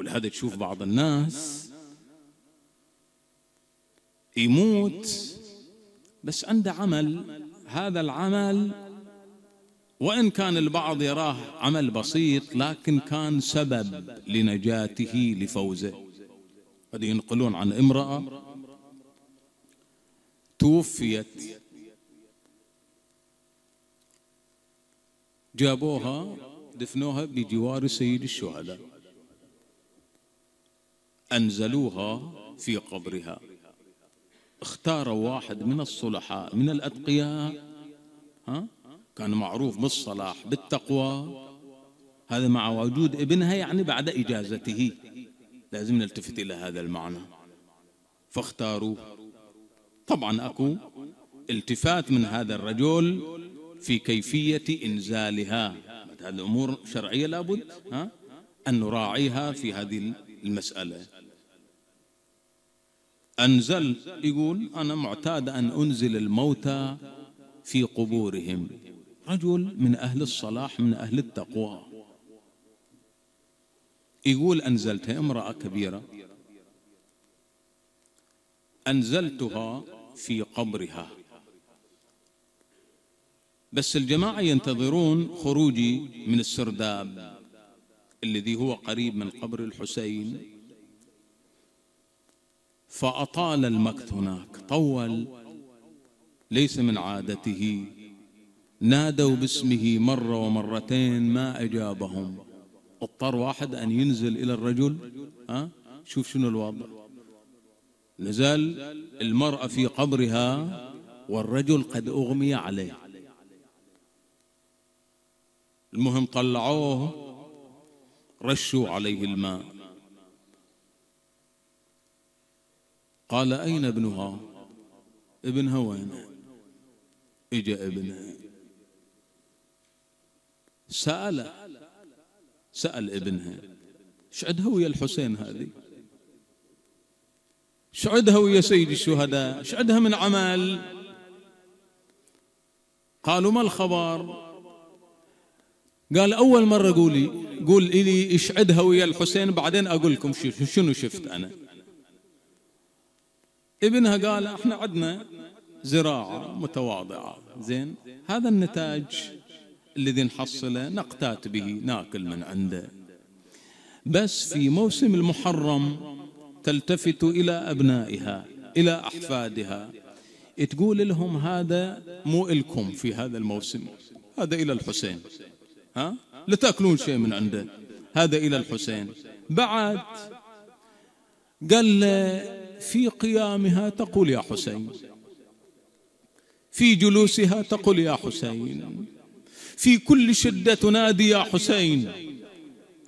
ولهذا تشوف بعض الناس يموت بس عنده عمل هذا العمل وإن كان البعض يراه عمل بسيط لكن كان سبب لنجاته لفوزه قد ينقلون عن امرأة توفيت جابوها دفنوها بجوار سيد الشهداء أنزلوها في قبرها اختاروا واحد من الصلحاء من الأتقياء ها؟ كان معروف بالصلاح بالتقوى هذا مع وجود ابنها يعني بعد إجازته لازم نلتفت إلى هذا المعنى فاختاروا طبعا أكو التفات من هذا الرجل في كيفية إنزالها هذه الأمور شرعية لابد ها؟ أن نراعيها في هذه المسألة أنزل يقول أنا معتاد أن أنزل الموتى في قبورهم رجل من أهل الصلاح من أهل التقوى يقول أنزلتها امرأة كبيرة أنزلتها في قبرها بس الجماعة ينتظرون خروجي من السرداب الذي هو قريب من قبر الحسين فأطال المكث هناك طول ليس من عادته نادوا باسمه مرة ومرتين ما أجابهم اضطر واحد أن ينزل إلى الرجل ها شوف شنو الوضع نزل المرأة في قبرها والرجل قد أغمي عليه المهم طلعوه رشوا عليه الماء قال أين ابنها ابنها وين إجا ابنها سأل سأل ابنها ايش عندها ويا الحسين هذه ايش عندها ويا سيد الشهداء ايش عندها من عمل قالوا ما الخبر قال أول مرة قولي قول إلي اشعدها ويا الحسين بعدين أقول لكم شنو شفت أنا ابنها قال احنا عندنا زراعة متواضعة زين هذا النتاج الذي نحصله نقتات به ناكل من عنده بس في موسم المحرم تلتفت إلى أبنائها إلى أحفادها تقول لهم هذا مو إلكم في هذا الموسم هذا إلى الحسين ها لتأكلون شيء من عنده هذا إلى الحسين بعد قال في قيامها تقول يا حسين في جلوسها تقول يا حسين في كل شدة تنادي يا حسين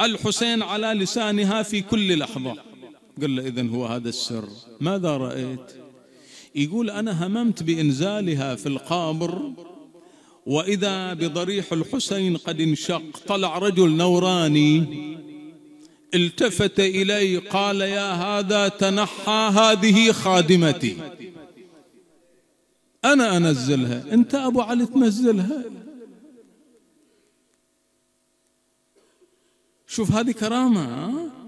الحسين على لسانها في كل لحظة قال له إذن هو هذا السر ماذا رأيت يقول أنا هممت بإنزالها في القابر وإذا بضريح الحسين قد انشق طلع رجل نوراني التفت إلي قال يا هذا تنحى هذه خادمتي أنا أنزلها أنت أبو علي تنزلها شوف هذه كرامة